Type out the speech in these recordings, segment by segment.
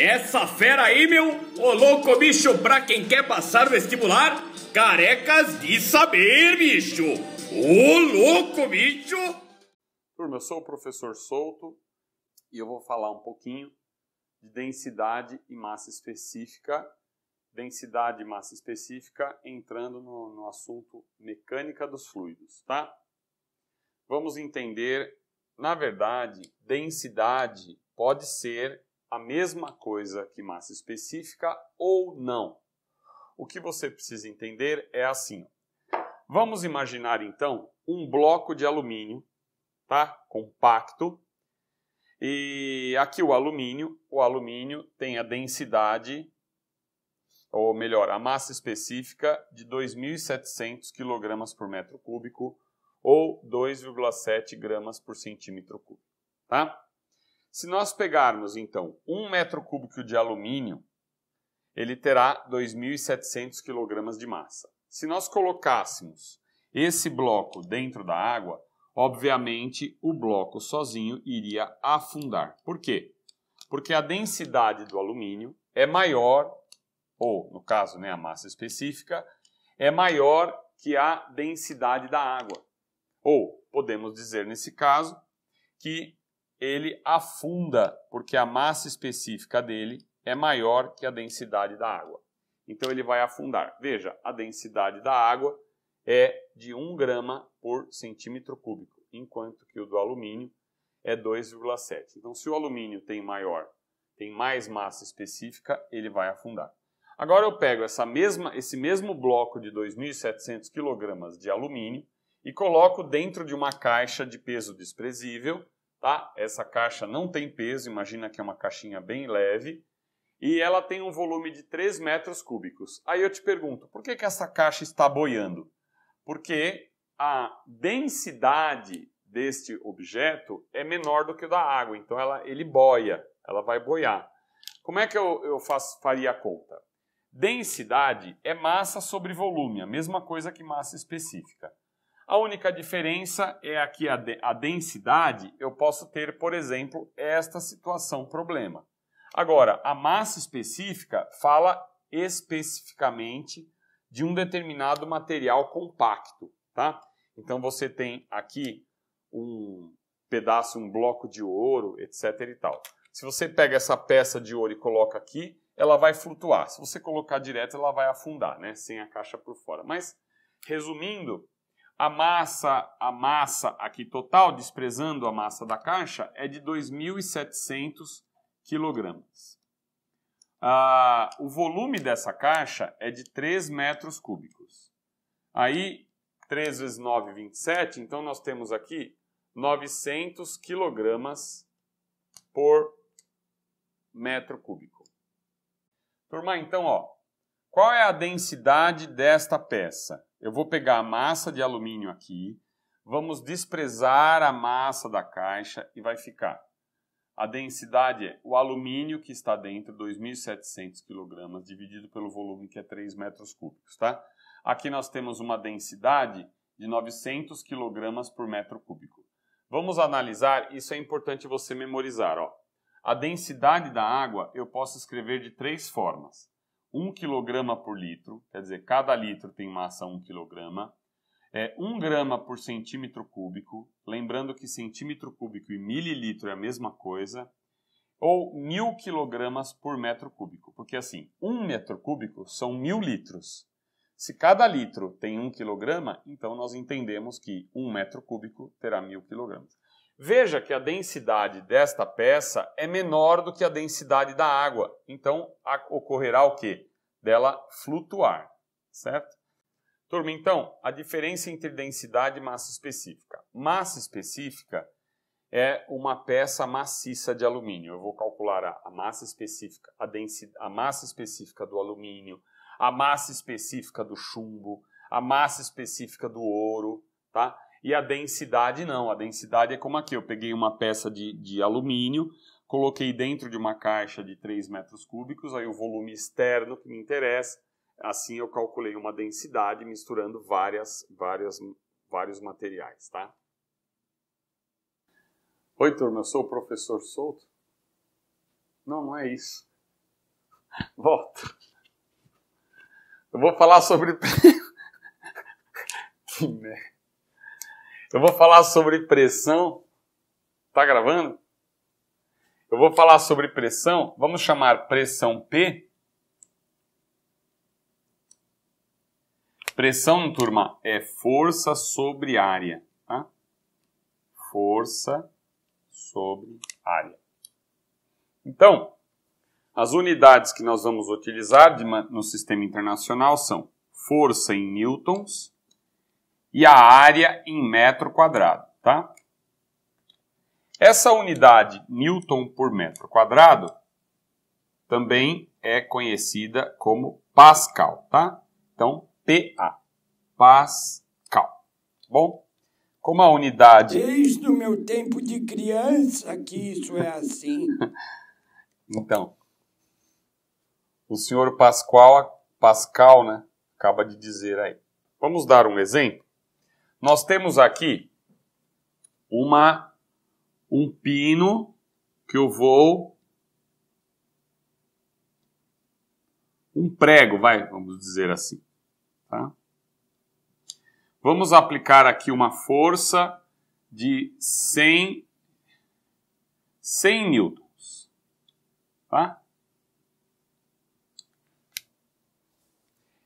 Essa fera aí, meu, ô louco, bicho, pra quem quer passar vestibular, carecas de saber, bicho! Ô louco, bicho! Turma, eu sou o professor Souto e eu vou falar um pouquinho de densidade e massa específica. Densidade e massa específica entrando no, no assunto mecânica dos fluidos, tá? Vamos entender, na verdade, densidade pode ser a mesma coisa que massa específica ou não. O que você precisa entender é assim. Vamos imaginar então um bloco de alumínio, tá? Compacto. E aqui o alumínio, o alumínio tem a densidade ou melhor, a massa específica de 2.700 kg por metro cúbico ou 2,7 gramas por centímetro cúbico, tá? Se nós pegarmos, então, um metro cúbico de alumínio, ele terá 2.700 kg de massa. Se nós colocássemos esse bloco dentro da água, obviamente o bloco sozinho iria afundar. Por quê? Porque a densidade do alumínio é maior, ou no caso, né, a massa específica, é maior que a densidade da água. Ou podemos dizer nesse caso que ele afunda porque a massa específica dele é maior que a densidade da água. Então ele vai afundar. Veja, a densidade da água é de 1 grama por centímetro cúbico, enquanto que o do alumínio é 2,7. Então, se o alumínio tem maior, tem mais massa específica, ele vai afundar. Agora eu pego essa mesma, esse mesmo bloco de 2.700 kg de alumínio e coloco dentro de uma caixa de peso desprezível tá? Essa caixa não tem peso, imagina que é uma caixinha bem leve, e ela tem um volume de 3 metros cúbicos. Aí eu te pergunto, por que, que essa caixa está boiando? Porque a densidade deste objeto é menor do que o da água, então ela, ele boia, ela vai boiar. Como é que eu, eu faço, faria a conta? Densidade é massa sobre volume, a mesma coisa que massa específica. A única diferença é aqui a, de, a densidade, eu posso ter, por exemplo, esta situação problema. Agora, a massa específica fala especificamente de um determinado material compacto, tá? Então você tem aqui um pedaço, um bloco de ouro, etc e tal. Se você pega essa peça de ouro e coloca aqui, ela vai flutuar. Se você colocar direto, ela vai afundar, né? Sem a caixa por fora. Mas, resumindo, a massa, a massa aqui total, desprezando a massa da caixa, é de 2.700 kg. Ah, o volume dessa caixa é de 3 metros cúbicos. Aí, 3 vezes 9, 27, então nós temos aqui 900 kg por metro cúbico. Turma, então, ó, qual é a densidade desta peça? Eu vou pegar a massa de alumínio aqui, vamos desprezar a massa da caixa e vai ficar. A densidade é o alumínio que está dentro, 2.700 kg, dividido pelo volume que é 3 metros cúbicos, tá? Aqui nós temos uma densidade de 900 kg por metro cúbico. Vamos analisar, isso é importante você memorizar. Ó. A densidade da água eu posso escrever de três formas. 1 kg por litro, quer dizer, cada litro tem massa 1 kg, é 1 grama por centímetro cúbico, lembrando que centímetro cúbico e mililitro é a mesma coisa, ou mil quilogramas por metro cúbico, porque assim, um metro cúbico são mil litros. Se cada litro tem um quilograma, então nós entendemos que um metro cúbico terá mil quilogramas. Veja que a densidade desta peça é menor do que a densidade da água, então ocorrerá o quê? dela flutuar, certo? Turma, então, a diferença entre densidade e massa específica. Massa específica é uma peça maciça de alumínio. Eu vou calcular a, massa específica, a, densidade, a massa específica do alumínio, a massa específica do chumbo, a massa específica do ouro, tá? E a densidade não, a densidade é como aqui, eu peguei uma peça de, de alumínio, coloquei dentro de uma caixa de 3 metros cúbicos, aí o volume externo que me interessa, assim eu calculei uma densidade misturando várias, várias, vários materiais, tá? Oi, turma, eu sou o professor Souto. Não, não é isso. Volto. Eu vou falar sobre. que merda. Eu vou falar sobre pressão. Tá gravando? Eu vou falar sobre pressão, vamos chamar pressão P. Pressão, turma, é força sobre área. Tá? Força sobre área. Então, as unidades que nós vamos utilizar no sistema internacional são força em newtons e a área em metro quadrado, tá? Essa unidade Newton por metro quadrado também é conhecida como Pascal, tá? Então, PA, Pascal. Bom, como a unidade... Desde o meu tempo de criança que isso é assim. então, o senhor Pascal, Pascal, né, acaba de dizer aí. Vamos dar um exemplo? Nós temos aqui uma um pino que eu vou. Um prego, vai, vamos dizer assim. Tá? Vamos aplicar aqui uma força de 100, 100 newtons. Tá?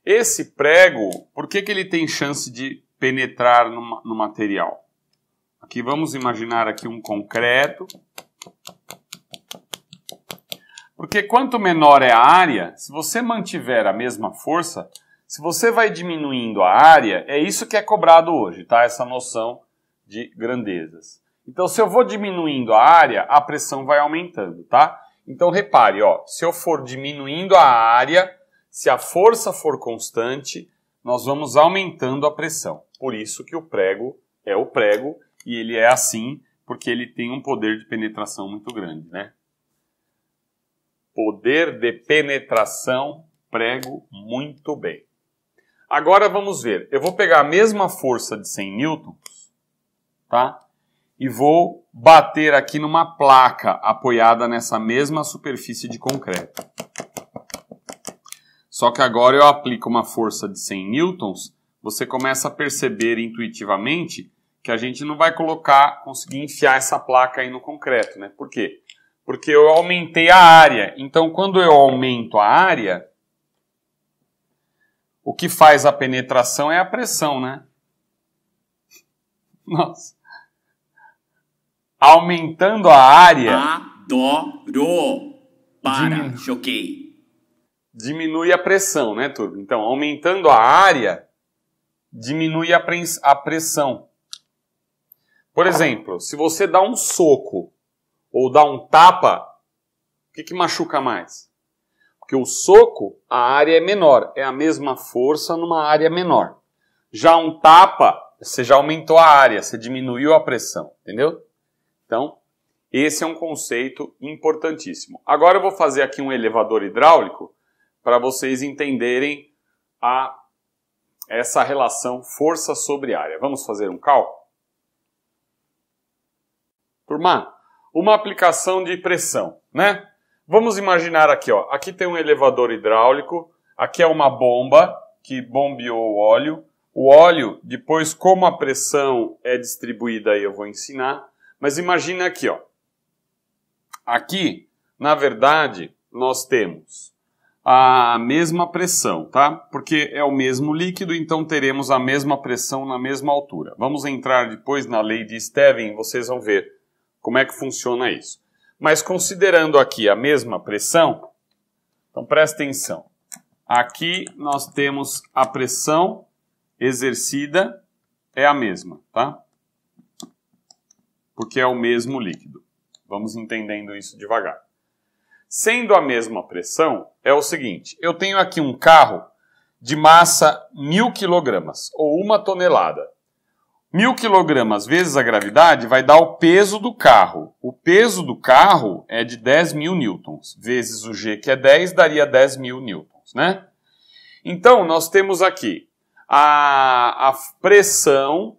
Esse prego, por que, que ele tem chance de penetrar no, no material? que vamos imaginar aqui um concreto. Porque quanto menor é a área, se você mantiver a mesma força, se você vai diminuindo a área, é isso que é cobrado hoje, tá? Essa noção de grandezas. Então, se eu vou diminuindo a área, a pressão vai aumentando, tá? Então, repare, ó, se eu for diminuindo a área, se a força for constante, nós vamos aumentando a pressão. Por isso que o prego é o prego e ele é assim porque ele tem um poder de penetração muito grande, né? Poder de penetração, prego muito bem. Agora vamos ver. Eu vou pegar a mesma força de 100 newtons, tá? E vou bater aqui numa placa apoiada nessa mesma superfície de concreto. Só que agora eu aplico uma força de 100 newtons, você começa a perceber intuitivamente que a gente não vai colocar, conseguir enfiar essa placa aí no concreto, né? Por quê? Porque eu aumentei a área. Então, quando eu aumento a área, o que faz a penetração é a pressão, né? Nossa. Aumentando a área. Adoro! Para, diminui, choquei. Diminui a pressão, né, turma? Então, aumentando a área, diminui a, a pressão. Por exemplo, se você dá um soco ou dá um tapa, o que, que machuca mais? Porque o soco, a área é menor, é a mesma força numa área menor. Já um tapa, você já aumentou a área, você diminuiu a pressão, entendeu? Então, esse é um conceito importantíssimo. Agora eu vou fazer aqui um elevador hidráulico para vocês entenderem a, essa relação força sobre área. Vamos fazer um cálculo? Turma, uma aplicação de pressão, né? Vamos imaginar aqui, ó. Aqui tem um elevador hidráulico, aqui é uma bomba que bombeou o óleo. O óleo, depois como a pressão é distribuída aí eu vou ensinar, mas imagina aqui, ó. Aqui, na verdade, nós temos a mesma pressão, tá? Porque é o mesmo líquido, então teremos a mesma pressão na mesma altura. Vamos entrar depois na lei de Steven, vocês vão ver como é que funciona isso? Mas considerando aqui a mesma pressão, então presta atenção. Aqui nós temos a pressão exercida é a mesma, tá? Porque é o mesmo líquido. Vamos entendendo isso devagar. Sendo a mesma pressão, é o seguinte: eu tenho aqui um carro de massa mil quilogramas ou uma tonelada. Mil quilogramas vezes a gravidade vai dar o peso do carro. O peso do carro é de 10.000 mil newtons, vezes o G, que é 10, daria 10.000 mil newtons, né? Então, nós temos aqui a, a pressão.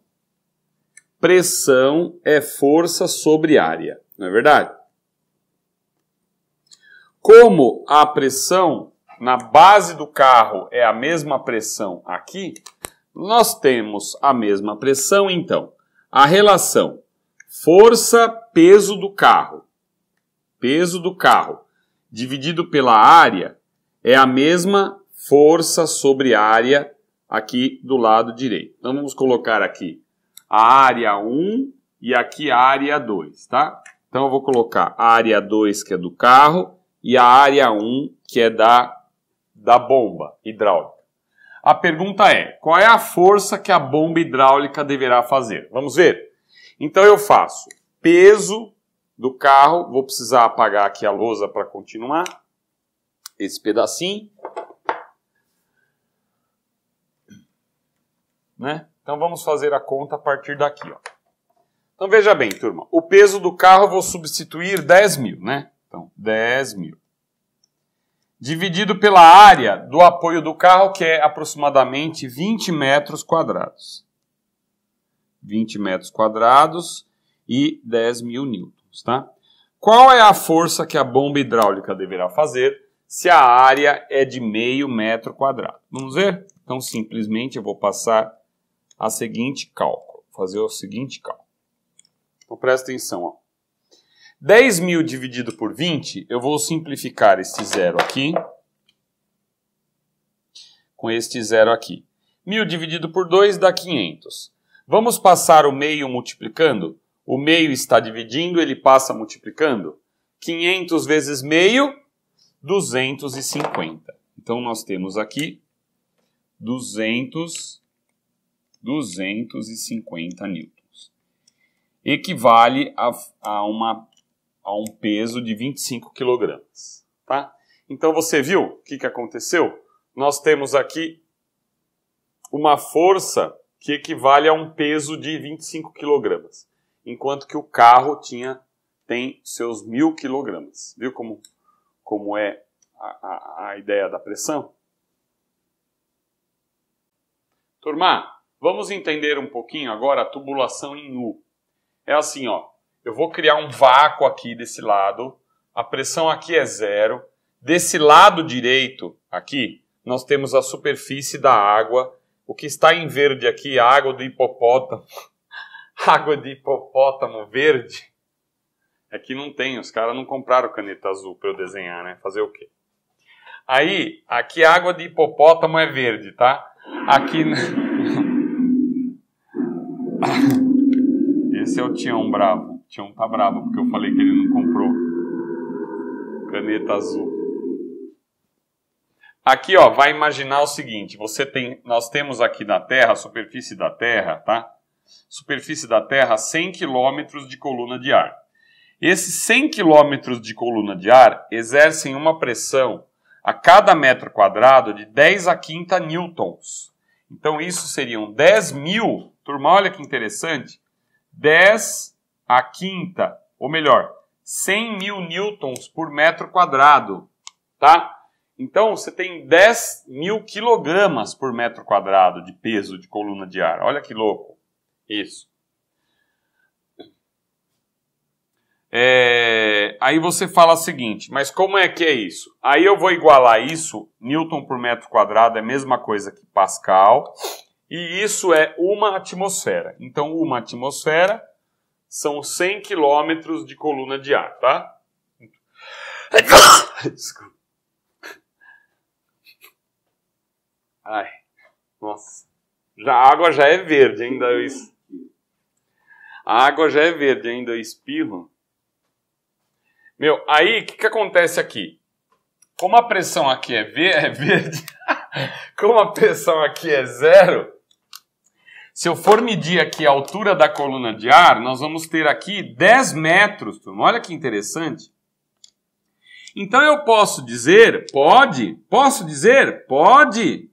Pressão é força sobre área, não é verdade? Como a pressão na base do carro é a mesma pressão aqui, nós temos a mesma pressão, então, a relação força-peso do carro, peso do carro, dividido pela área, é a mesma força sobre área aqui do lado direito. Então, vamos colocar aqui a área 1 e aqui a área 2, tá? Então, eu vou colocar a área 2, que é do carro, e a área 1, que é da, da bomba hidráulica. A pergunta é: qual é a força que a bomba hidráulica deverá fazer? Vamos ver? Então eu faço peso do carro, vou precisar apagar aqui a lousa para continuar esse pedacinho. Né? Então vamos fazer a conta a partir daqui. Ó. Então veja bem, turma, o peso do carro eu vou substituir 10 mil, né? Então 10 mil dividido pela área do apoio do carro, que é aproximadamente 20 metros quadrados. 20 metros quadrados e 10 mil newtons, tá? Qual é a força que a bomba hidráulica deverá fazer se a área é de meio metro quadrado? Vamos ver? Então, simplesmente eu vou passar a seguinte cálculo, fazer o seguinte cálculo. Então, presta atenção, ó. 10 mil dividido por 20, eu vou simplificar este zero aqui com este zero aqui. 1.000 dividido por 2 dá 500. Vamos passar o meio multiplicando? O meio está dividindo, ele passa multiplicando. 500 vezes meio, 250. Então nós temos aqui 200, 250 newtons. Equivale a, a uma a um peso de 25 quilogramas, tá? Então você viu o que, que aconteceu? Nós temos aqui uma força que equivale a um peso de 25 quilogramas, enquanto que o carro tinha tem seus mil quilogramas. Viu como, como é a, a, a ideia da pressão? Turma, vamos entender um pouquinho agora a tubulação em U. É assim, ó eu vou criar um vácuo aqui desse lado, a pressão aqui é zero. Desse lado direito, aqui, nós temos a superfície da água. O que está em verde aqui, água do hipopótamo. água de hipopótamo verde. É que não tem, os caras não compraram caneta azul para eu desenhar, né? Fazer o quê? Aí, aqui a água de hipopótamo é verde, tá? Aqui. Esse é o Tião Bravo. Tião tá bravo porque eu falei que ele não comprou caneta azul. Aqui, ó, vai imaginar o seguinte: você tem, nós temos aqui na Terra, a superfície da Terra, tá? Superfície da Terra, 100 quilômetros de coluna de ar. Esses 100 quilômetros de coluna de ar exercem uma pressão a cada metro quadrado de 10 a quinta newtons. Então, isso seriam 10 mil. Turma, olha que interessante. 10 a quinta, ou melhor, 100 mil newtons por metro quadrado, tá? Então você tem 10 mil quilogramas por metro quadrado de peso de coluna de ar. Olha que louco isso. É, aí você fala o seguinte, mas como é que é isso? Aí eu vou igualar isso, Newton por metro quadrado é a mesma coisa que Pascal, e isso é uma atmosfera. Então, uma atmosfera são 100 quilômetros de coluna de ar, tá? Desculpa. Ai, nossa. Já, a água já é verde, ainda eu es... A água já é verde, ainda eu espirro. Meu, aí o que, que acontece aqui? Como a pressão aqui é, ver, é verde, como a pressão aqui é zero, se eu for medir aqui a altura da coluna de ar, nós vamos ter aqui 10 metros, turma. Olha que interessante. Então eu posso dizer, pode, posso dizer, pode.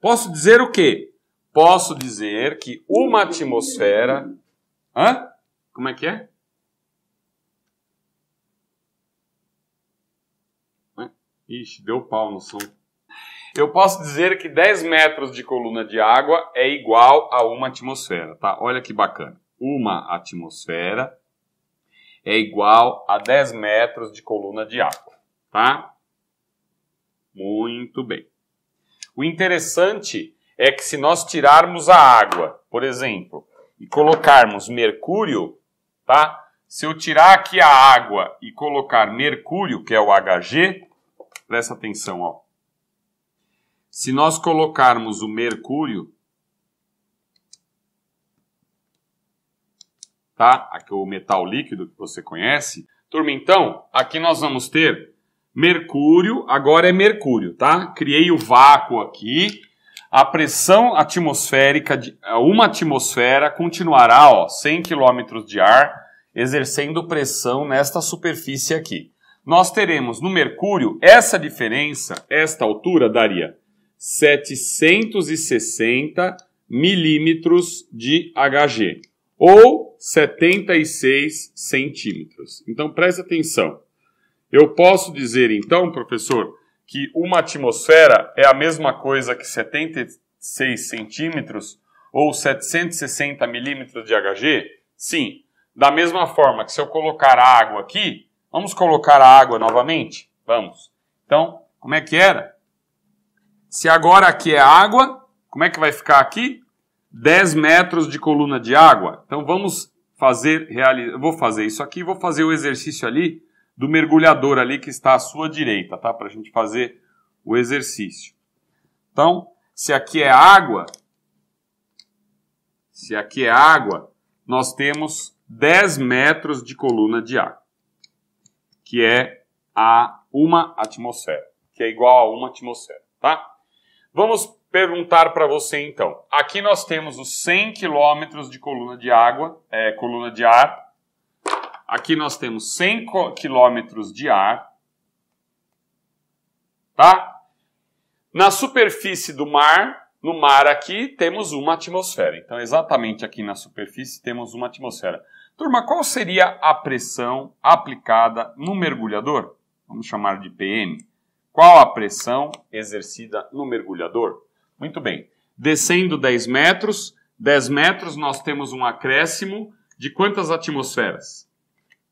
Posso dizer o quê? Posso dizer que uma atmosfera. Hã? Como é que é? Ixi, deu pau no som. Eu posso dizer que 10 metros de coluna de água é igual a uma atmosfera, tá? Olha que bacana. Uma atmosfera é igual a 10 metros de coluna de água, tá? Muito bem. O interessante é que se nós tirarmos a água, por exemplo, e colocarmos mercúrio, tá? Se eu tirar aqui a água e colocar mercúrio, que é o Hg, presta atenção, ó se nós colocarmos o mercúrio, tá? Aqui o metal líquido que você conhece. Turma, então, aqui nós vamos ter mercúrio, agora é mercúrio, tá? Criei o vácuo aqui. A pressão atmosférica de uma atmosfera continuará, ó, 100 km de ar, exercendo pressão nesta superfície aqui. Nós teremos no mercúrio essa diferença, esta altura daria 760 milímetros de HG, ou 76 centímetros. Então preste atenção. Eu posso dizer então, professor, que uma atmosfera é a mesma coisa que 76 centímetros ou 760 milímetros de HG? Sim. Da mesma forma que se eu colocar a água aqui, vamos colocar a água novamente? Vamos. Então, como é que era? Se agora aqui é água, como é que vai ficar aqui? 10 metros de coluna de água. Então vamos fazer, vou fazer isso aqui, vou fazer o exercício ali do mergulhador ali que está à sua direita, tá? Para a gente fazer o exercício. Então, se aqui é água, se aqui é água, nós temos 10 metros de coluna de água, que é a uma atmosfera, que é igual a uma atmosfera, tá? Vamos perguntar para você então. Aqui nós temos os 100 quilômetros de coluna de água, é, coluna de ar. Aqui nós temos 100 quilômetros de ar, tá? Na superfície do mar, no mar aqui, temos uma atmosfera. Então, exatamente aqui na superfície temos uma atmosfera. Turma, qual seria a pressão aplicada no mergulhador? Vamos chamar de PM. Qual a pressão exercida no mergulhador? Muito bem. Descendo 10 metros, 10 metros nós temos um acréscimo de quantas atmosferas?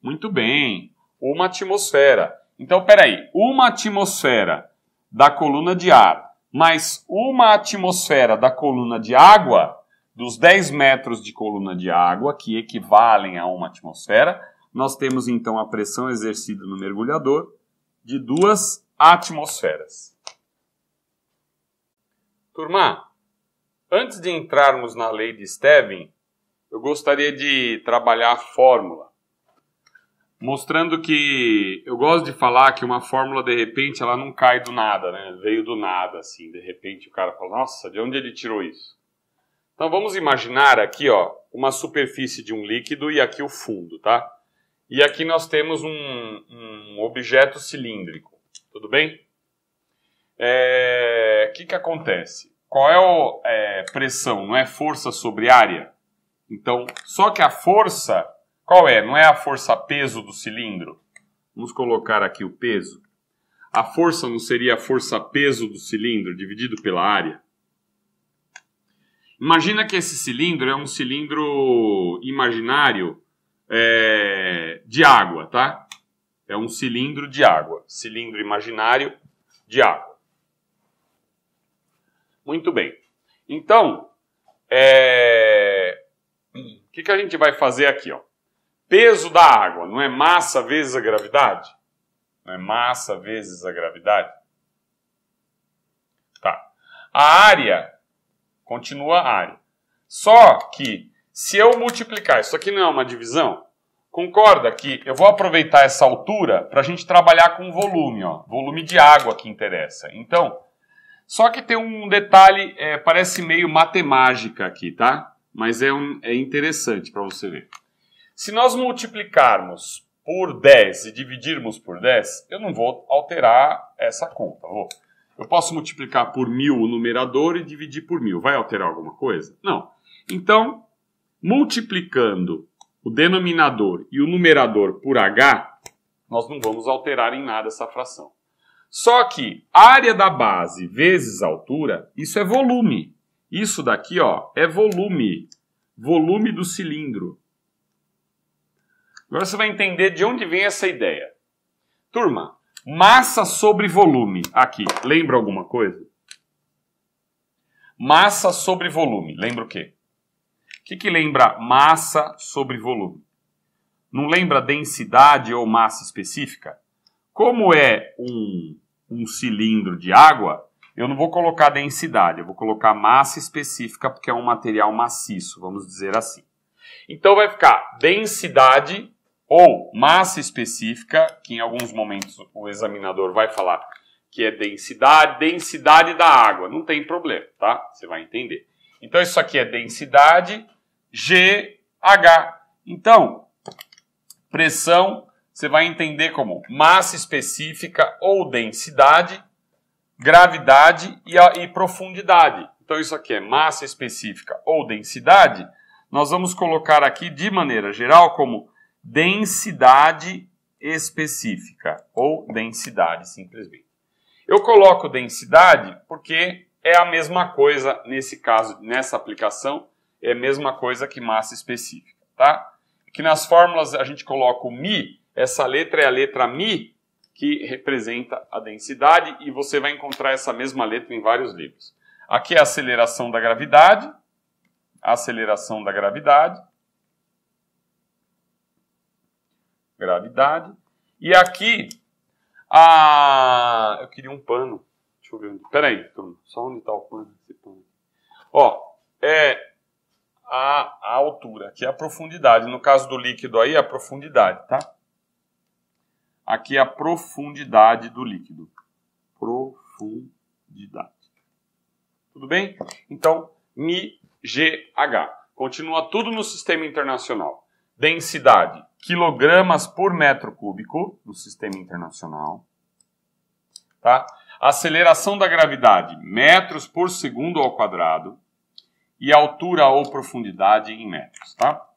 Muito bem, uma atmosfera. Então, peraí, uma atmosfera da coluna de ar mais uma atmosfera da coluna de água, dos 10 metros de coluna de água, que equivalem a uma atmosfera, nós temos então a pressão exercida no mergulhador de duas atmosferas. Turma, antes de entrarmos na lei de Steven, eu gostaria de trabalhar a fórmula, mostrando que eu gosto de falar que uma fórmula de repente ela não cai do nada, né? Veio do nada assim, de repente o cara fala: "Nossa, de onde ele tirou isso?". Então vamos imaginar aqui, ó, uma superfície de um líquido e aqui o fundo, tá? E aqui nós temos um, um objeto cilíndrico. Tudo bem? O é, que, que acontece? Qual é a é, pressão? Não é força sobre área? Então, só que a força, qual é? Não é a força peso do cilindro? Vamos colocar aqui o peso. A força não seria a força peso do cilindro dividido pela área? Imagina que esse cilindro é um cilindro imaginário é, de água, tá? É um cilindro de água, cilindro imaginário de água. Muito bem. Então, é... o que, que a gente vai fazer aqui? Ó? Peso da água, não é massa vezes a gravidade? Não é massa vezes a gravidade? Tá. A área, continua a área. Só que, se eu multiplicar, isso aqui não é uma divisão? Concorda que eu vou aproveitar essa altura para a gente trabalhar com volume, ó, volume de água que interessa. Então, só que tem um detalhe, é, parece meio matemática aqui, tá? Mas é, um, é interessante para você ver. Se nós multiplicarmos por 10 e dividirmos por 10, eu não vou alterar essa conta. Vou. Eu posso multiplicar por mil o numerador e dividir por mil. Vai alterar alguma coisa? Não. Então, multiplicando o denominador e o numerador por h, nós não vamos alterar em nada essa fração. Só que área da base vezes altura, isso é volume. Isso daqui ó, é volume. Volume do cilindro. Agora você vai entender de onde vem essa ideia. Turma, massa sobre volume. Aqui, lembra alguma coisa? Massa sobre volume. Lembra o quê? que, que lembra massa sobre volume? Não lembra densidade ou massa específica? Como é um, um cilindro de água, eu não vou colocar densidade, eu vou colocar massa específica, porque é um material maciço, vamos dizer assim. Então vai ficar densidade ou massa específica, que em alguns momentos o examinador vai falar que é densidade, densidade da água, não tem problema, tá? Você vai entender. Então isso aqui é densidade, GH. Então, pressão você vai entender como massa específica ou densidade, gravidade e, a, e profundidade. Então, isso aqui é massa específica ou densidade. Nós vamos colocar aqui de maneira geral como densidade específica ou densidade, simplesmente. Eu coloco densidade porque é a mesma coisa nesse caso, nessa aplicação, é a mesma coisa que massa específica, tá? Que nas fórmulas a gente coloca o mi, essa letra é a letra mi, que representa a densidade, e você vai encontrar essa mesma letra em vários livros. Aqui é a aceleração da gravidade, a aceleração da gravidade, gravidade, e aqui a... eu queria um pano, deixa eu ver Peraí, turma. só onde está o pano, esse pano. Ó, é, a, a altura, que é a profundidade. No caso do líquido aí, é a profundidade, tá? Aqui é a profundidade do líquido. Profundidade. Tudo bem? Então, MGH. Continua tudo no sistema internacional. Densidade, quilogramas por metro cúbico no sistema internacional. Tá? Aceleração da gravidade, metros por segundo ao quadrado e altura ou profundidade em metros, tá?